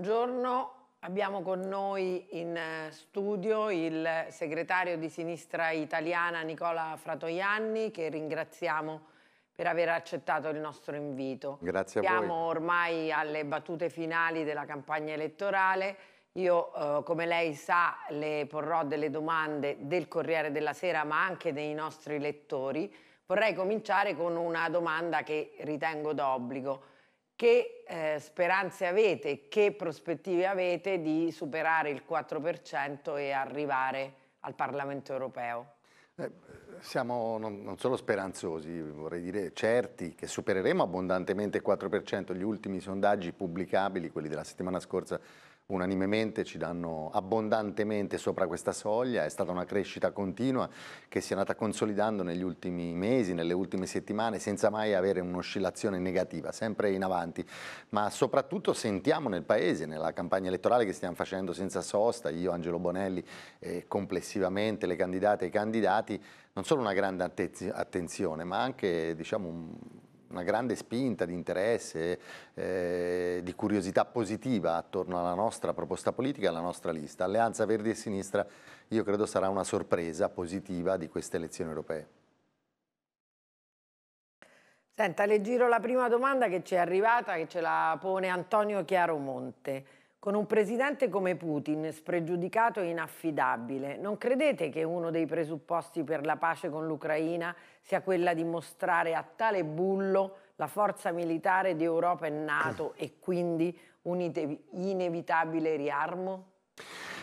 buongiorno. Abbiamo con noi in eh, studio il segretario di sinistra italiana Nicola Fratoianni che ringraziamo per aver accettato il nostro invito. Grazie Siamo voi. Siamo ormai alle battute finali della campagna elettorale. Io, eh, come lei sa, le porrò delle domande del Corriere della Sera, ma anche dei nostri lettori. Vorrei cominciare con una domanda che ritengo d'obbligo. Che eh, speranze avete, che prospettive avete di superare il 4% e arrivare al Parlamento europeo? Eh, siamo non, non, solo speranzosi, vorrei dire certi che supereremo abbondantemente il 4%. Gli ultimi sondaggi pubblicabili, quelli della settimana scorsa, unanimemente ci danno abbondantemente sopra questa soglia, è stata una crescita continua che si è andata consolidando negli ultimi mesi, nelle ultime settimane, senza mai avere un'oscillazione negativa, sempre in avanti, ma soprattutto sentiamo nel Paese, nella campagna elettorale che stiamo facendo senza sosta, io, Angelo Bonelli e complessivamente le candidate e i candidati, non solo una grande attenzione, ma anche diciamo, una grande spinta di interesse, eh, di curiosità positiva attorno alla nostra proposta politica e alla nostra lista. Alleanza Verdi e Sinistra io credo sarà una sorpresa positiva di queste elezioni europee. Senta, le giro la prima domanda che ci è arrivata, che ce la pone Antonio Chiaromonte. Con un presidente come Putin, spregiudicato e inaffidabile, non credete che uno dei presupposti per la pace con l'Ucraina sia quella di mostrare a tale bullo la forza militare di Europa e Nato e quindi un inevitabile riarmo?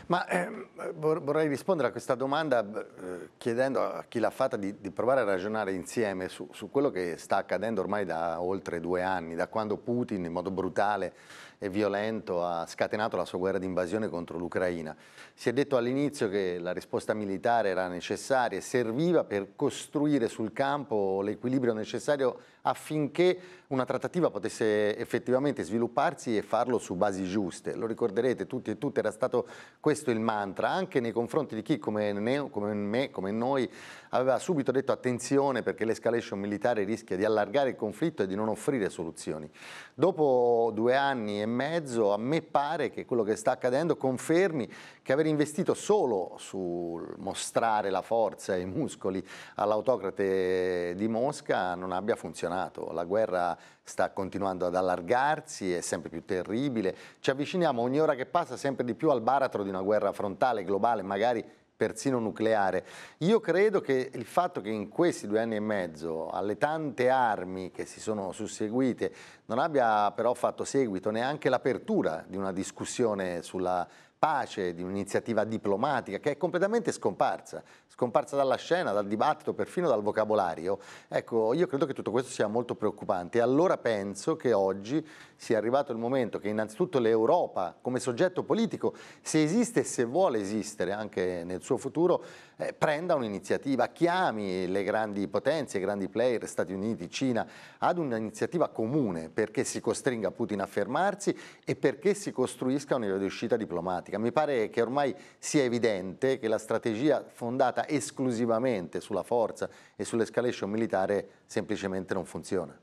Ma eh, vorrei rispondere a questa domanda eh, chiedendo a chi l'ha fatta di, di, provare a ragionare insieme su, su, quello che sta accadendo ormai da oltre due anni, da quando Putin in modo brutale e violento ha scatenato la sua guerra d'invasione contro l'Ucraina. Si è detto all'inizio che la risposta militare era necessaria, e serviva per costruire sul campo l'equilibrio necessario affinché una trattativa potesse effettivamente svilupparsi e farlo su basi giuste. Lo ricorderete tutti e tutte, era stato questo questo è il mantra anche nei confronti di chi come, ne, come me, come noi aveva subito detto attenzione perché l'escalation militare rischia di allargare il conflitto e di non offrire soluzioni. Dopo due anni e mezzo a me pare che quello che sta accadendo confermi che aver investito solo sul mostrare la forza e i muscoli all'autocrate di Mosca non abbia funzionato. La guerra sta continuando ad allargarsi, è sempre più terribile, ci avviciniamo ogni ora che passa sempre di più al baratro di una guerra frontale globale, magari persino nucleare. Io credo che il fatto che in questi due anni e mezzo alle tante armi che si sono susseguite non abbia però fatto seguito neanche l'apertura di una discussione sulla pace, di un'iniziativa diplomatica che è completamente scomparsa, scomparsa dalla scena, dal dibattito, perfino dal vocabolario. Ecco, io credo che tutto questo sia molto preoccupante e allora penso che oggi sia arrivato il momento che innanzitutto l'Europa come soggetto politico, se esiste e se vuole esistere anche nel suo futuro, eh, prenda un'iniziativa, chiami le grandi potenze, i grandi player, Stati Uniti, Cina, ad un'iniziativa comune perché si costringa Putin a fermarsi e perché si costruisca una via di uscita diplomatica. Mi pare che ormai sia evidente che la strategia fondata esclusivamente sulla forza e sull'escalation militare semplicemente non funziona.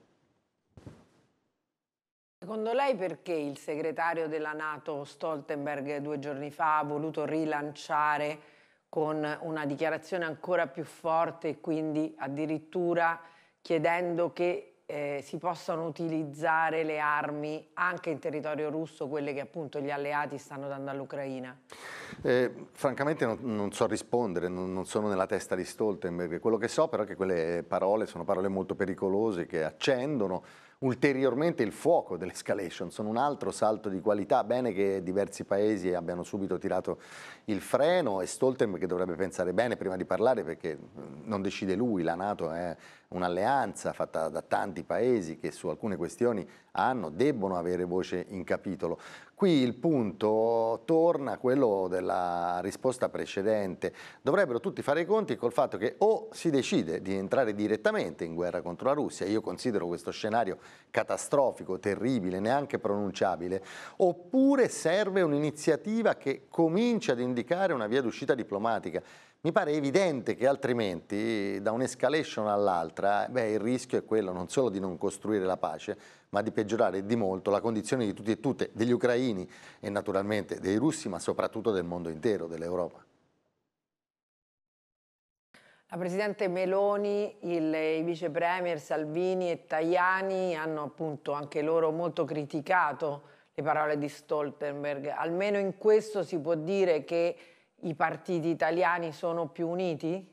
Secondo lei perché il segretario della Nato Stoltenberg due giorni fa ha voluto rilanciare con una dichiarazione ancora più forte e quindi addirittura chiedendo che eh, si possano utilizzare le armi anche in territorio russo, quelle che appunto gli alleati stanno dando all'Ucraina? Eh, francamente non, non, so rispondere, non, non, sono nella testa di Stoltenberg. Quello che so però è che quelle parole sono parole molto pericolose che accendono ulteriormente il fuoco dell'escalation, sono un altro salto di qualità, bene che diversi paesi abbiano subito tirato il freno e Stoltenberg che dovrebbe pensare bene prima di parlare perché non decide lui, la Nato è un'alleanza fatta da tanti paesi che su alcune questioni hanno, debbono avere voce in capitolo. Qui il punto torna a quello della risposta precedente. Dovrebbero tutti fare i conti col fatto che o si decide di entrare direttamente in guerra contro la Russia, io considero questo scenario catastrofico, terribile, neanche pronunciabile, oppure serve un'iniziativa che comincia ad indicare una via d'uscita diplomatica. Mi pare evidente che altrimenti da un'escalation all'altra il rischio è quello non solo di non costruire la pace, ma di peggiorare di molto la condizione di tutti e tutte, degli ucraini e naturalmente dei russi, ma soprattutto del mondo intero, dell'Europa. La Presidente Meloni, il, i Vice Premier Salvini e Tajani hanno appunto anche loro molto criticato le parole di Stoltenberg. Almeno in questo si può dire che i partiti italiani sono più uniti?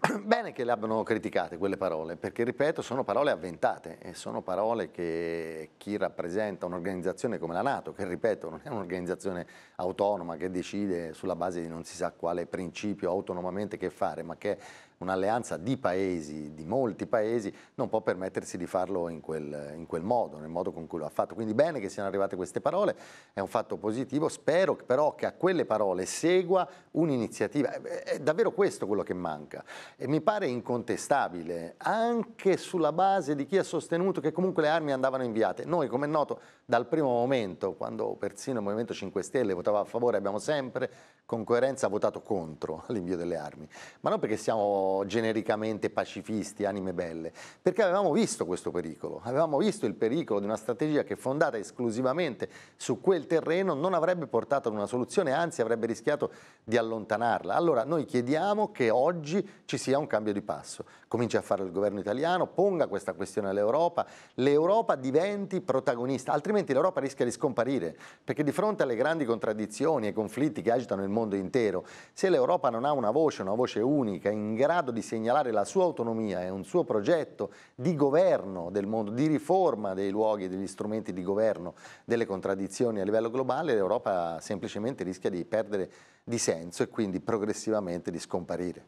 Bene che le abbiano criticate quelle parole, perché ripeto sono parole avventate e sono parole che chi rappresenta un'organizzazione come la Nato, che ripeto non è un'organizzazione autonoma che decide sulla base di non si sa quale principio autonomamente che fare, ma che un'alleanza di paesi, di molti paesi, non può permettersi di farlo in quel, in quel modo, nel modo con cui lo ha fatto. Quindi bene che siano arrivate queste parole, è un fatto positivo, spero però che a quelle parole segua un'iniziativa. È davvero questo quello che manca e mi pare incontestabile, anche sulla base di chi ha sostenuto che comunque le armi andavano inviate. Noi, come è noto, dal primo momento, quando persino il Movimento 5 Stelle votava a favore, abbiamo sempre con coerenza ha votato contro l'invio delle armi, ma non perché siamo genericamente pacifisti, anime belle, perché avevamo visto questo pericolo, avevamo visto il pericolo di una strategia che fondata esclusivamente su quel terreno non avrebbe portato ad una soluzione, anzi avrebbe rischiato di allontanarla. Allora noi chiediamo che oggi ci sia un cambio di passo, cominci a fare il governo italiano, ponga questa questione all'Europa, l'Europa diventi protagonista, altrimenti l'Europa rischia di scomparire, perché di fronte alle grandi contraddizioni e ai conflitti che agitano il mondo intero. Se l'Europa non ha una voce, una voce unica, in grado di segnalare la sua autonomia e un suo progetto di governo del mondo, di riforma dei luoghi, e degli strumenti di governo, delle contraddizioni a livello globale, l'Europa semplicemente rischia di perdere di senso e quindi progressivamente di scomparire.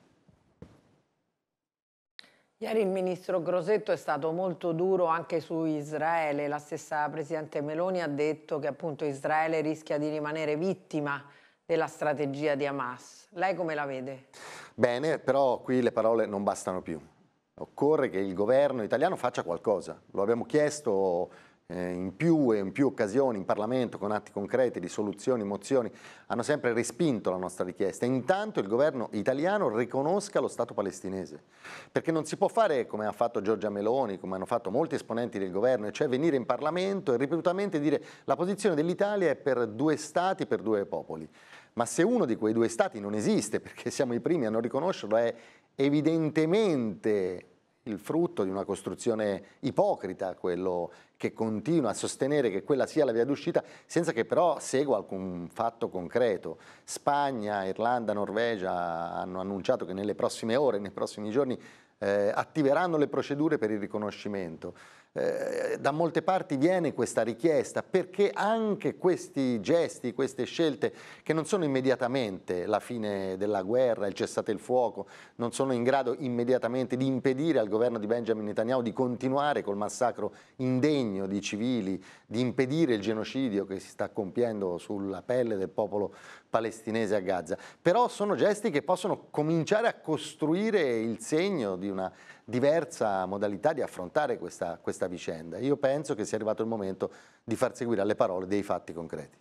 Ieri il ministro Grosetto è stato molto duro anche su Israele, la stessa Presidente Meloni ha detto che appunto Israele rischia di rimanere vittima della strategia di Hamas. Lei come la vede? Bene, però qui le parole non bastano più. Occorre che il governo italiano faccia qualcosa. Lo abbiamo chiesto eh, in più e in più occasioni in Parlamento con atti concreti, risoluzioni, mozioni, hanno sempre respinto la nostra richiesta. Intanto il governo italiano riconosca lo Stato palestinese, perché non si può fare come ha fatto Giorgia Meloni, come hanno fatto molti esponenti del governo, cioè venire in Parlamento e ripetutamente dire la posizione dell'Italia è per due Stati, per due popoli ma se uno di quei due stati non esiste, perché siamo i primi a non riconoscerlo, è evidentemente il frutto di una costruzione ipocrita, quello che continua a sostenere che quella sia la via d'uscita, senza che però segua alcun fatto concreto. Spagna, Irlanda, Norvegia hanno annunciato che nelle prossime ore, nei prossimi giorni, eh, attiveranno le procedure per il riconoscimento. Eh, da molte parti viene questa richiesta perché anche questi gesti, queste scelte che non sono immediatamente la fine della guerra, il cessate il fuoco, non sono in grado immediatamente di impedire al governo di Benjamin Netanyahu di continuare col massacro indegno di civili, di impedire il genocidio che si sta compiendo sulla pelle del popolo palestinese a Gaza. Però sono gesti che possono cominciare a costruire il segno di una diversa modalità di affrontare questa, questa vicenda. Io penso che sia arrivato il momento di far seguire alle parole dei fatti concreti.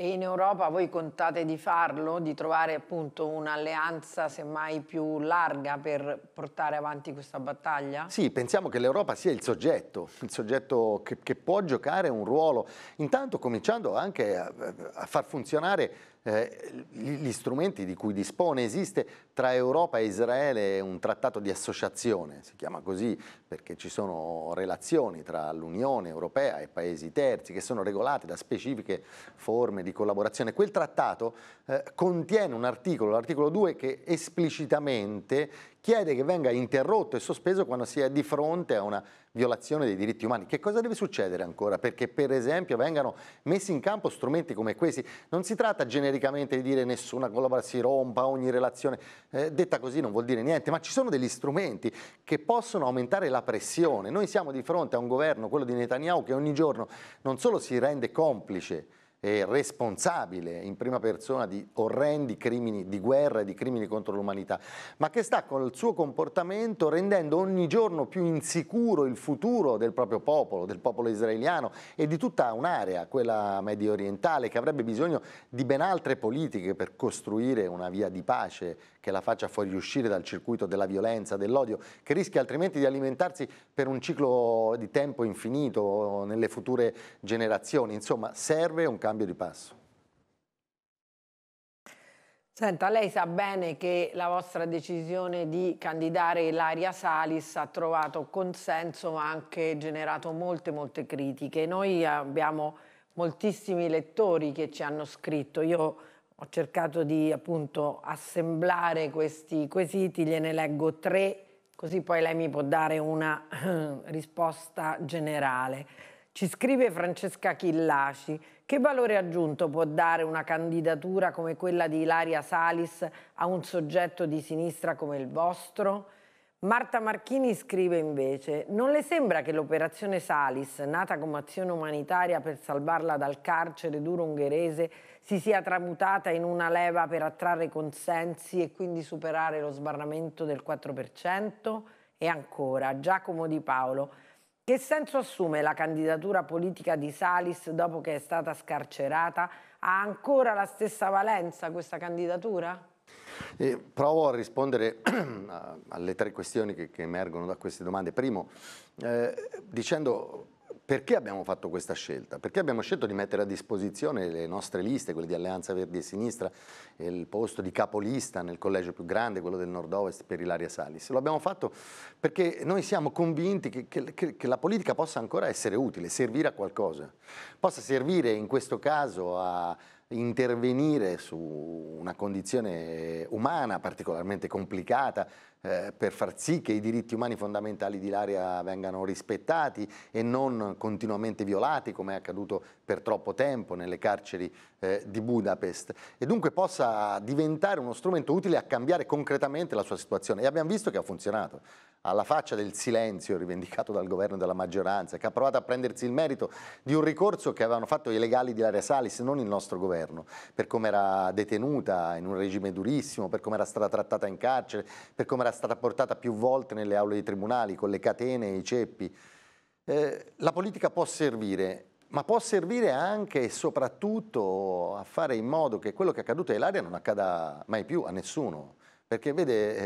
E in Europa voi contate di farlo, di trovare appunto un'alleanza semmai più larga per portare avanti questa battaglia? Sì, pensiamo che l'Europa sia il soggetto, il soggetto che, che, può giocare un ruolo, intanto cominciando anche a, a far funzionare eh, gli strumenti di cui dispone. Esiste tra Europa e Israele un trattato di associazione, si chiama così perché ci sono relazioni tra l'Unione Europea e paesi terzi che sono regolate da specifiche forme di collaborazione. Quel trattato eh, contiene un articolo, l'articolo 2, che esplicitamente chiede che venga interrotto e sospeso quando si è di fronte a una violazione dei diritti umani. Che cosa deve succedere ancora? Perché per esempio vengano messi in campo strumenti come questi. Non si tratta genericamente di dire nessuna collaborazione si rompa, ogni relazione, eh, detta così non vuol dire niente, ma ci sono degli strumenti che possono aumentare la pressione. Noi siamo di fronte a un governo, quello di Netanyahu, che ogni giorno non solo si rende complice, eh, responsabile in prima persona di orrendi crimini di guerra e di crimini contro l'umanità, ma che sta col suo comportamento rendendo ogni giorno più insicuro il futuro del proprio popolo, del popolo israeliano e di tutta un'area, quella medio orientale, che avrebbe bisogno di ben altre politiche per costruire una via di pace che la faccia fuoriuscire dal circuito della violenza, dell'odio, che rischia altrimenti di alimentarsi per un ciclo di tempo infinito nelle future generazioni. Insomma, serve un cambio di passo. Senta, lei sa bene che la vostra decisione di candidare Ilaria Salis ha trovato consenso ma anche generato molte, molte critiche. Noi abbiamo moltissimi lettori che ci hanno scritto. Io ho cercato di appunto assemblare questi quesiti, gliene leggo tre, così poi lei mi può dare una eh, risposta generale. Ci scrive Francesca Chillaci, che valore aggiunto può dare una candidatura come quella di Ilaria Salis a un soggetto di sinistra come il vostro? Marta Marchini scrive invece, non le sembra che l'operazione Salis, nata come azione umanitaria per salvarla dal carcere duro ungherese, si sia tramutata in una leva per attrarre consensi e quindi superare lo sbarramento del 4%? E ancora, Giacomo Di Paolo, che senso assume la candidatura politica di Salis dopo che è stata scarcerata? Ha ancora la stessa valenza questa candidatura? E eh, provo a rispondere alle tre questioni che, che, emergono da queste domande. Primo, eh, dicendo perché abbiamo fatto questa scelta? Perché abbiamo scelto di mettere a disposizione le nostre liste, quelle di Alleanza Verdi e Sinistra, il posto di capolista nel collegio più grande, quello del nord-ovest, per Ilaria Salis. Lo abbiamo fatto perché noi siamo convinti che, che, che la politica possa ancora essere utile, servire a qualcosa, possa servire in questo caso a intervenire su una condizione umana particolarmente complicata eh, per far sì che i diritti umani fondamentali di Laria vengano rispettati e non continuamente violati come è accaduto per troppo tempo nelle carceri eh, di Budapest e dunque possa diventare uno strumento utile a cambiare concretamente la sua situazione e abbiamo visto che ha funzionato alla faccia del silenzio rivendicato dal governo e dalla maggioranza, che ha provato a prendersi il merito di un ricorso che avevano fatto i legali di Laria Salis, non il nostro governo, per come era detenuta in un regime durissimo, per come era stata trattata in carcere, per come era stata portata più volte nelle aule dei tribunali con le catene e i ceppi. Eh, la politica può servire, ma può servire anche e soprattutto a fare in modo che quello che è accaduto a Ilaria non accada mai più a nessuno. Perché vede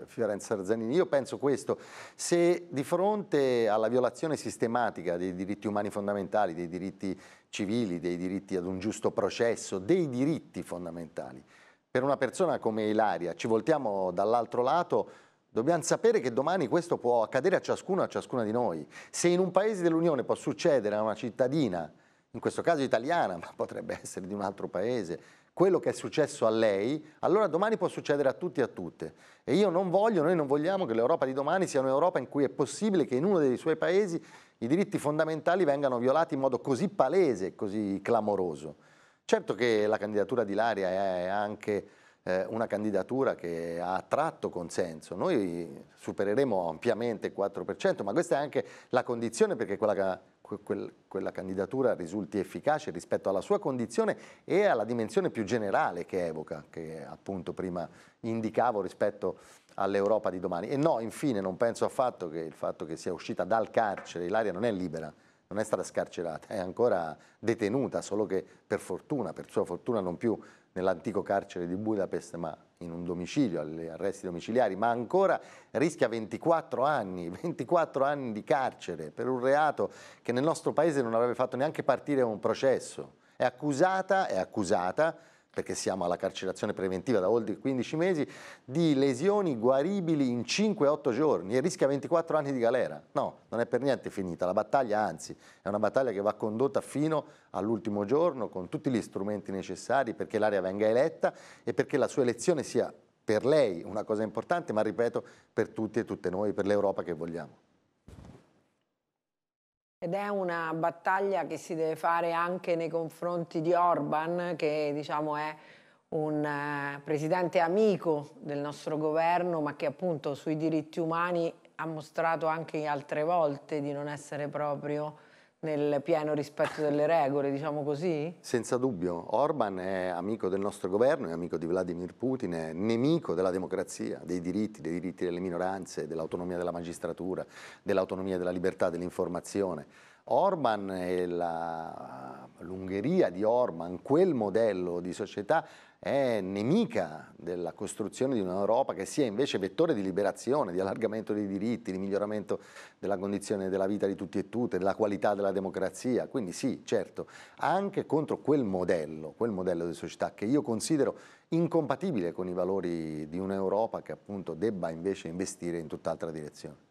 eh, Fiorenza Arzanini, io penso questo, se di fronte alla violazione sistematica dei diritti umani fondamentali, dei diritti civili, dei diritti ad un giusto processo, dei diritti fondamentali, per una persona come Ilaria ci voltiamo dall'altro lato, Dobbiamo sapere che domani questo può accadere a ciascuno, e a ciascuna di noi. Se in un paese dell'Unione può succedere a una cittadina, in questo caso italiana, ma potrebbe essere di un altro paese, quello che è successo a lei, allora domani può succedere a tutti e a tutte. E io non voglio, noi non vogliamo che l'Europa di domani sia un'Europa in cui è possibile che in uno dei suoi paesi i diritti fondamentali vengano violati in modo così palese, così clamoroso. Certo che la candidatura di Laria è anche eh, una candidatura che ha attratto consenso. Noi supereremo ampiamente il 4%, ma questa è anche la condizione perché quella, quel, quella candidatura risulti efficace rispetto alla sua condizione e alla dimensione più generale che evoca, che appunto prima indicavo rispetto all'Europa di domani. E no, infine, non penso affatto che il fatto che sia uscita dal carcere Ilaria non è libera non è stata scarcerata, è ancora detenuta, solo che per fortuna, per sua fortuna non più nell'antico carcere di Budapest, ma in un domicilio, agli arresti domiciliari, ma ancora rischia 24 anni, 24 anni di carcere per un reato che nel nostro paese non avrebbe fatto neanche partire un processo. È accusata, è accusata perché siamo alla carcerazione preventiva da oltre 15 mesi, di lesioni guaribili in 5-8 giorni e rischia 24 anni di galera. No, non è per niente finita la battaglia, anzi è una battaglia che va condotta fino all'ultimo giorno con tutti gli strumenti necessari perché l'area venga eletta e perché la sua elezione sia per lei una cosa importante, ma ripeto, per tutti e tutte noi, per l'Europa che vogliamo. Ed è una battaglia che si deve fare anche nei confronti di Orban, che diciamo è un uh, presidente amico del nostro governo, ma che appunto sui diritti umani ha mostrato anche altre volte di non essere proprio nel pieno rispetto delle regole, diciamo così? Senza dubbio. Orban è amico del nostro governo, è amico di Vladimir Putin, è nemico della democrazia, dei diritti, dei diritti delle minoranze, dell'autonomia della magistratura, dell'autonomia della libertà, dell'informazione. Orban e l'Ungheria di Orban, quel modello di società è nemica della costruzione di un'Europa che sia invece vettore di liberazione, di allargamento dei diritti, di miglioramento della condizione della vita di tutti e tutte, della qualità della democrazia. Quindi sì, certo, anche contro quel modello, quel modello di società che io considero incompatibile con i valori di un'Europa che appunto debba invece investire in tutt'altra direzione.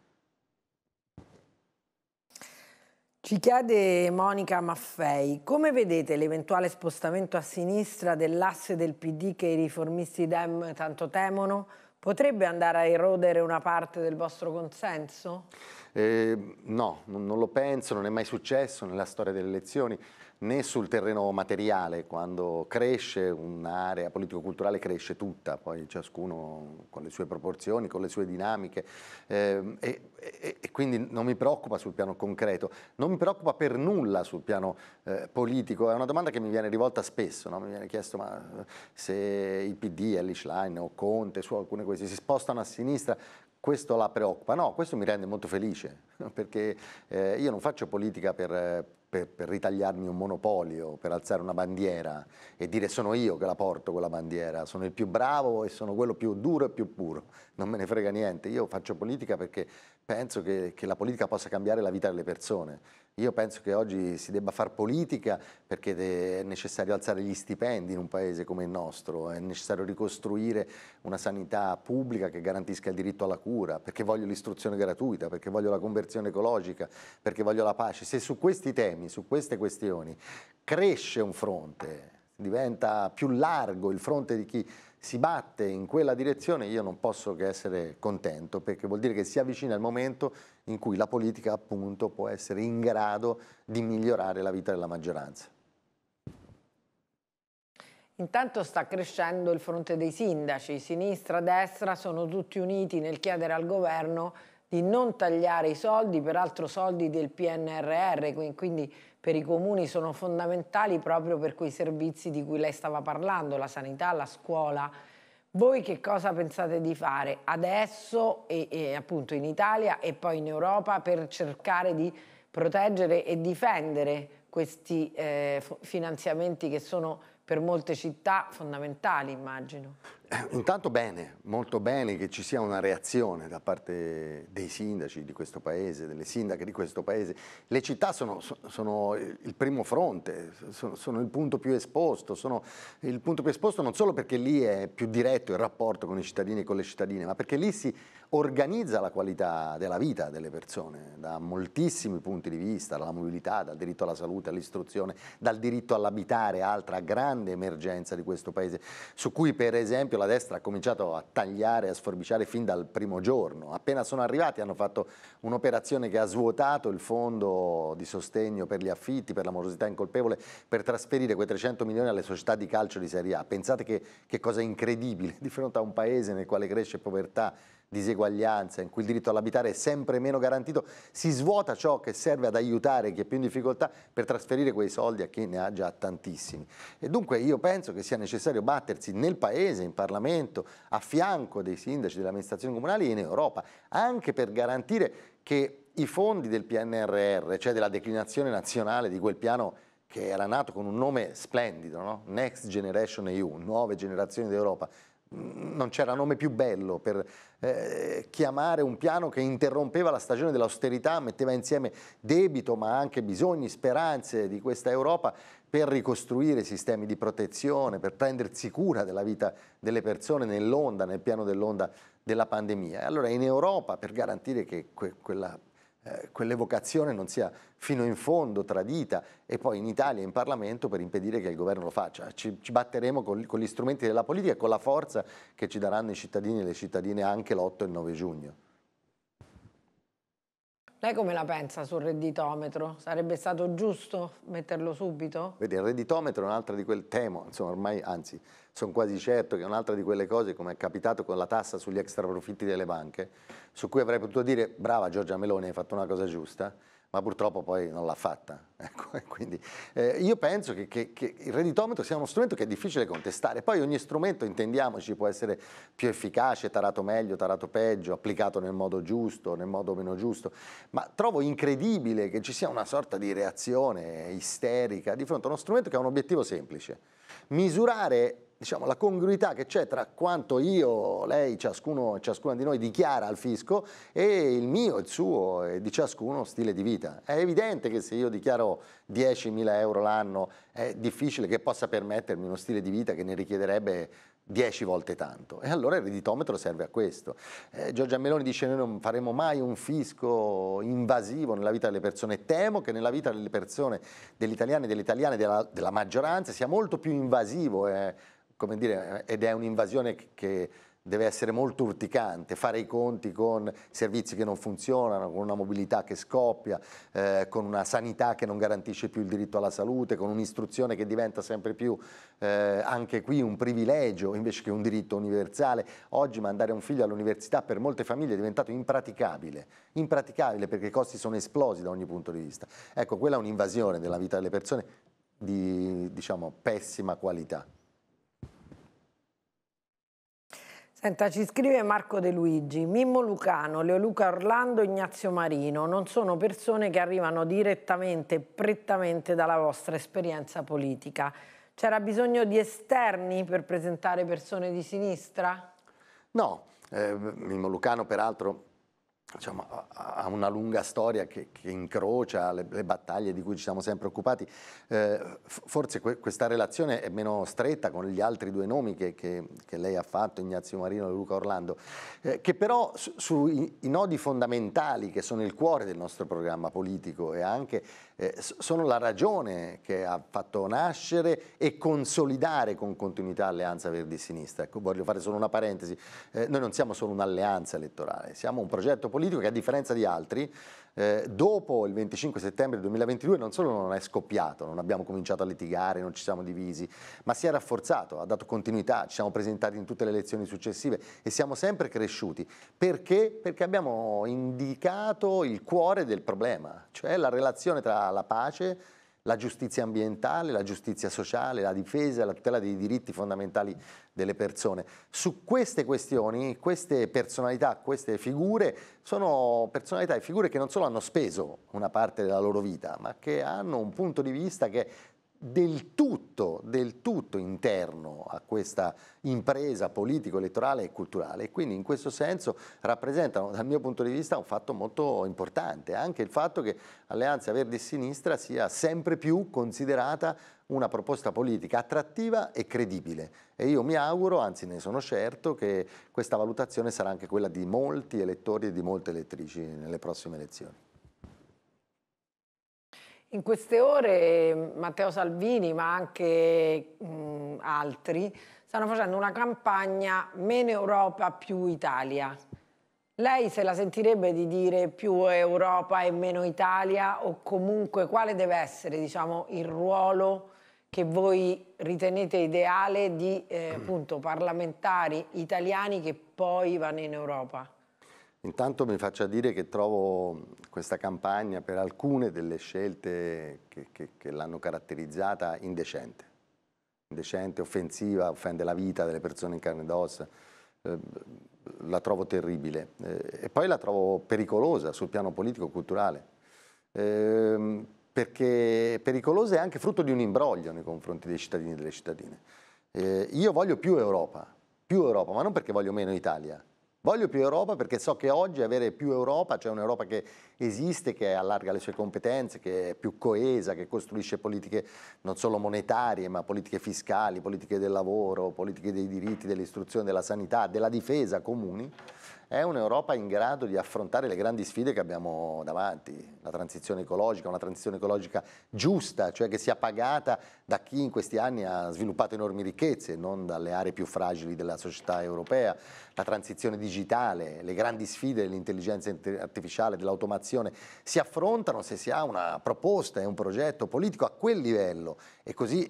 Ci chiede Monica Maffei, come vedete l'eventuale spostamento a sinistra dell'asse del PD che i riformisti Dem tanto temono? Potrebbe andare a erodere una parte del vostro consenso? Eh, no, non lo penso, non è mai successo nella storia delle elezioni né sul terreno materiale, quando cresce un'area politico-culturale cresce tutta, poi ciascuno con le sue proporzioni, con le sue dinamiche eh, e, e, e, quindi non mi preoccupa sul piano concreto, non mi preoccupa per nulla sul piano eh, politico, è una domanda che mi viene rivolta spesso, no? mi viene chiesto ma se il PD, Ellie Line o Conte su alcune queste si spostano a sinistra, questo la preoccupa? No, questo mi rende molto felice, perché eh, io non faccio politica per per, per, ritagliarmi un monopolio, per alzare una bandiera e dire sono io che la porto quella bandiera, sono il più bravo e sono quello più duro e più puro, non me ne frega niente, io faccio politica perché penso che, che, la politica possa cambiare la vita delle persone. Io penso che oggi si debba fare politica perché è necessario alzare gli stipendi in un paese come il nostro, è necessario ricostruire una sanità pubblica che garantisca il diritto alla cura, perché voglio l'istruzione gratuita, perché voglio la conversione ecologica, perché voglio la pace. Se su questi temi, su queste questioni cresce un fronte, diventa più largo il fronte di chi si batte in quella direzione, io non posso che essere contento, perché vuol dire che si avvicina il momento in cui la politica appunto può essere in grado di migliorare la vita della maggioranza. Intanto sta crescendo il fronte dei sindaci, sinistra, destra, sono tutti uniti nel chiedere al governo di non tagliare i soldi, peraltro soldi del PNRR, quindi per i comuni sono fondamentali proprio per quei servizi di cui lei stava parlando, la sanità, la scuola. Voi che cosa pensate di fare adesso e, e appunto in Italia e poi in Europa per cercare di proteggere e difendere questi eh, finanziamenti che sono per molte città fondamentali, immagino. intanto bene, molto bene che ci sia una reazione da parte dei sindaci di questo paese, delle sindache di questo paese. Le città sono, sono il primo fronte, sono, sono, il punto più esposto, sono il punto più esposto non solo perché lì è più diretto il rapporto con i cittadini e con le cittadine, ma perché lì si organizza la qualità della vita delle persone da moltissimi punti di vista, dalla mobilità, dal diritto alla salute, all'istruzione, dal diritto all'abitare, altra grande emergenza di questo paese, su cui per esempio la destra ha cominciato a tagliare, a sforbiciare fin dal primo giorno. Appena sono arrivati hanno fatto un'operazione che ha svuotato il fondo di sostegno per gli affitti, per la morosità incolpevole, per trasferire quei 300 milioni alle società di calcio di Serie A. Pensate che, che cosa incredibile di fronte a un paese nel quale cresce povertà diseguaglianza, in cui il diritto all'abitare è sempre meno garantito, si svuota ciò che serve ad aiutare chi è più in difficoltà per trasferire quei soldi a chi ne ha già tantissimi. E dunque io penso che sia necessario battersi nel Paese, in Parlamento, a fianco dei sindaci, delle amministrazioni comunali e in Europa, anche per garantire che i fondi del PNRR, cioè della declinazione nazionale di quel piano che era nato con un nome splendido, no? Next Generation EU, nuove generazioni d'Europa, non c'era nome più bello per eh, chiamare un piano che interrompeva la stagione dell'austerità, metteva insieme debito ma anche bisogni, speranze di questa Europa per ricostruire sistemi di protezione, per prendersi cura della vita delle persone nell'onda, nel piano dell'onda della pandemia. E allora in Europa per garantire che que quella eh, quell'evocazione non sia fino in fondo tradita e poi in Italia in Parlamento per impedire che il governo lo faccia. Ci, ci batteremo con, con, gli strumenti della politica e con la forza che ci daranno i cittadini e le cittadine anche l'8 e il 9 giugno. Lei come la pensa sul redditometro? Sarebbe stato giusto metterlo subito? Vedi, il redditometro è un'altra di quelle, temo, insomma ormai, anzi, sono quasi certo che è un'altra di quelle cose, come è capitato con la tassa sugli extraprofitti delle banche, su cui avrei potuto dire, brava Giorgia Meloni, hai fatto una cosa giusta, ma purtroppo poi non l'ha fatta. Ecco, quindi, eh, io penso che, che, che, il redditometro sia uno strumento che è difficile contestare, poi ogni strumento, intendiamoci, può essere più efficace, tarato meglio, tarato peggio, applicato nel modo giusto, nel modo meno giusto, ma trovo incredibile che ci sia una sorta di reazione isterica di fronte a uno strumento che ha un obiettivo semplice, misurare diciamo, la congruità che c'è tra quanto io, lei, ciascuno, ciascuna di noi dichiara al fisco e il mio, il suo e di ciascuno stile di vita. È evidente che se io dichiaro 10.000 euro l'anno è difficile che possa permettermi uno stile di vita che ne richiederebbe 10 volte tanto. E allora il redditometro serve a questo. Eh, Giorgia Meloni dice noi non faremo mai un fisco invasivo nella vita delle persone. Temo che nella vita delle persone, degli italiani e delle italiane, della, della maggioranza, sia molto più invasivo. Eh, come dire, ed è un'invasione che deve essere molto urticante, fare i conti con servizi che non funzionano, con una mobilità che scoppia, eh, con una sanità che non garantisce più il diritto alla salute, con un'istruzione che diventa sempre più eh, anche qui un privilegio invece che un diritto universale. Oggi mandare un figlio all'università per molte famiglie è diventato impraticabile, impraticabile perché i costi sono esplosi da ogni punto di vista. Ecco, quella è un'invasione della vita delle persone di diciamo, pessima qualità. Senta, ci scrive Marco De Luigi, Mimmo Lucano, Leoluca Orlando, Ignazio Marino, non sono persone che arrivano direttamente, prettamente dalla vostra esperienza politica. C'era bisogno di esterni per presentare persone di sinistra? No, eh, Mimmo Lucano peraltro Diciamo, ha una lunga storia che, che incrocia le, le, battaglie di cui ci siamo sempre occupati. Eh, forse que, questa relazione è meno stretta con gli altri due nomi che, che, che lei ha fatto, Ignazio Marino e Luca Orlando, eh, che però sui su, nodi fondamentali che sono il cuore del nostro programma politico e anche eh, sono la ragione che ha fatto nascere e consolidare con continuità l'alleanza Verdi-Sinistra. Ecco, voglio fare solo una parentesi, eh, noi non siamo solo un'alleanza elettorale, siamo un progetto politico che a differenza di altri eh, dopo il 25 settembre 2022 non solo non è scoppiato, non abbiamo cominciato a litigare, non ci siamo divisi, ma si è rafforzato, ha dato continuità, ci siamo presentati in tutte le elezioni successive e siamo sempre cresciuti. Perché? Perché abbiamo indicato il cuore del problema, cioè la relazione tra la pace la giustizia ambientale, la giustizia sociale, la difesa, la tutela dei diritti fondamentali delle persone. Su queste questioni, queste personalità, queste figure sono personalità e figure che non solo hanno speso una parte della loro vita, ma che hanno un punto di vista che del tutto, del tutto interno a questa impresa politico-elettorale e culturale e quindi in questo senso rappresentano dal mio punto di vista un fatto molto importante, anche il fatto che Alleanza Verdi e Sinistra sia sempre più considerata una proposta politica attrattiva e credibile e io mi auguro, anzi ne sono certo, che questa valutazione sarà anche quella di molti elettori e di molte elettrici nelle prossime elezioni. In queste ore Matteo Salvini, ma anche mh, altri, stanno facendo una campagna meno Europa più Italia. Lei se la sentirebbe di dire più Europa e meno Italia o comunque quale deve essere diciamo, il ruolo che voi ritenete ideale di eh, appunto, parlamentari italiani che poi vanno in Europa? Intanto mi faccia dire che trovo questa campagna per alcune delle scelte che, che, che l'hanno caratterizzata indecente. Indecente, offensiva, offende la vita delle persone in carne ed ossa. Eh, la trovo terribile. Eh, e poi la trovo pericolosa sul piano politico-culturale. Ehm, perché pericolosa è anche frutto di un imbroglio nei confronti dei cittadini e delle cittadine. Eh, io voglio più Europa, più Europa, ma non perché voglio meno Italia, Voglio più Europa perché so che oggi avere più Europa, cioè un'Europa che esiste, che allarga le sue competenze, che è più coesa, che costruisce politiche non solo monetarie, ma politiche fiscali, politiche del lavoro, politiche dei diritti, dell'istruzione, della sanità, della difesa comuni, è un'Europa in grado di affrontare le grandi sfide che abbiamo davanti, la transizione ecologica, una transizione ecologica giusta, cioè che sia pagata da chi in questi anni ha sviluppato enormi ricchezze, non dalle aree più fragili della società europea, la transizione digitale, le grandi sfide dell'intelligenza artificiale, dell'automazione, si affrontano se si ha una proposta e un progetto politico a quel livello e così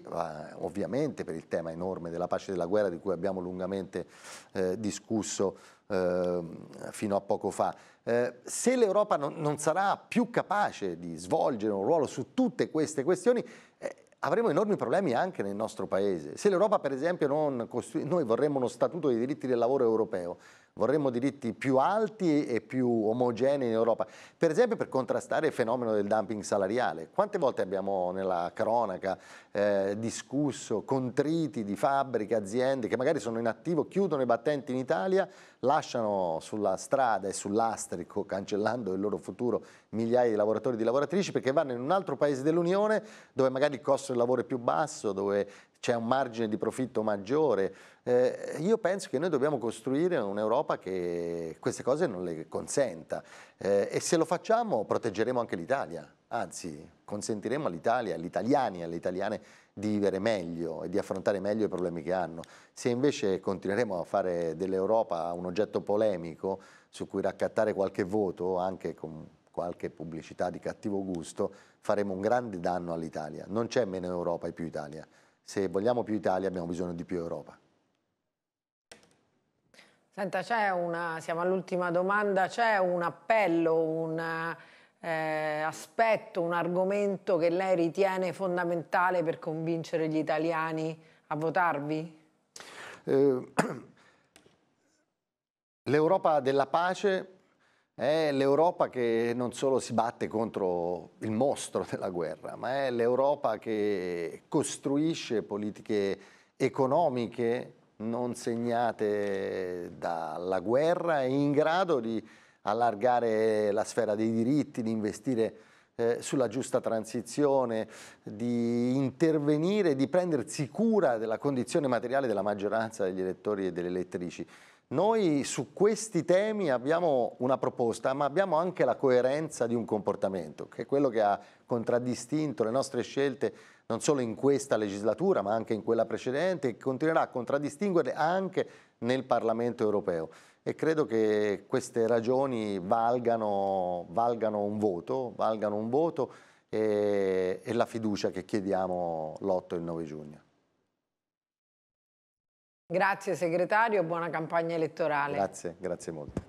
ovviamente per il tema enorme della pace e della guerra di cui abbiamo lungamente eh, discusso eh, fino a poco fa. Eh, se l'Europa non, non, sarà più capace di svolgere un ruolo su tutte queste questioni, eh, avremo enormi problemi anche nel nostro Paese. Se l'Europa, per esempio, non costruisce, noi vorremmo uno statuto dei diritti del lavoro europeo, vorremmo diritti più alti e più omogenei in Europa, per esempio per contrastare il fenomeno del dumping salariale. Quante volte abbiamo nella cronaca eh, discusso contriti di fabbriche, aziende che magari sono in attivo, chiudono i battenti in Italia lasciano sulla strada e sull'astrico, cancellando il loro futuro, migliaia di lavoratori e di lavoratrici perché vanno in un altro paese dell'Unione dove magari il costo del lavoro è più basso, dove c'è un margine di profitto maggiore. Eh, io penso che noi dobbiamo costruire un'Europa che queste cose non le consenta eh, e se lo facciamo proteggeremo anche l'Italia anzi consentiremo all'Italia, agli italiani e alle italiane di vivere meglio e di affrontare meglio i problemi che hanno. Se invece continueremo a fare dell'Europa un oggetto polemico su cui raccattare qualche voto, anche con qualche pubblicità di cattivo gusto, faremo un grande danno all'Italia. Non c'è meno Europa e più Italia. Se vogliamo più Italia abbiamo bisogno di più Europa. Senta, c'è una, siamo all'ultima domanda, c'è un appello, una eh, aspetto, un argomento che lei ritiene fondamentale per convincere gli italiani a votarvi? Eh, L'Europa della pace è l'Europa che non solo si batte contro il mostro della guerra, ma è l'Europa che costruisce politiche economiche non segnate dalla guerra e in grado di allargare la sfera dei diritti, di investire eh, sulla giusta transizione, di intervenire, di prendersi cura della condizione materiale della maggioranza degli elettori e delle elettrici. Noi su questi temi abbiamo una proposta, ma abbiamo anche la coerenza di un comportamento, che è quello che ha contraddistinto le nostre scelte non solo in questa legislatura, ma anche in quella precedente, e continuerà a contraddistinguerle anche nel Parlamento europeo e credo che queste ragioni valgano, valgano un voto, valgano un voto e, e la fiducia che chiediamo l'8 e il 9 giugno. Grazie segretario, buona campagna elettorale. Grazie, grazie molto.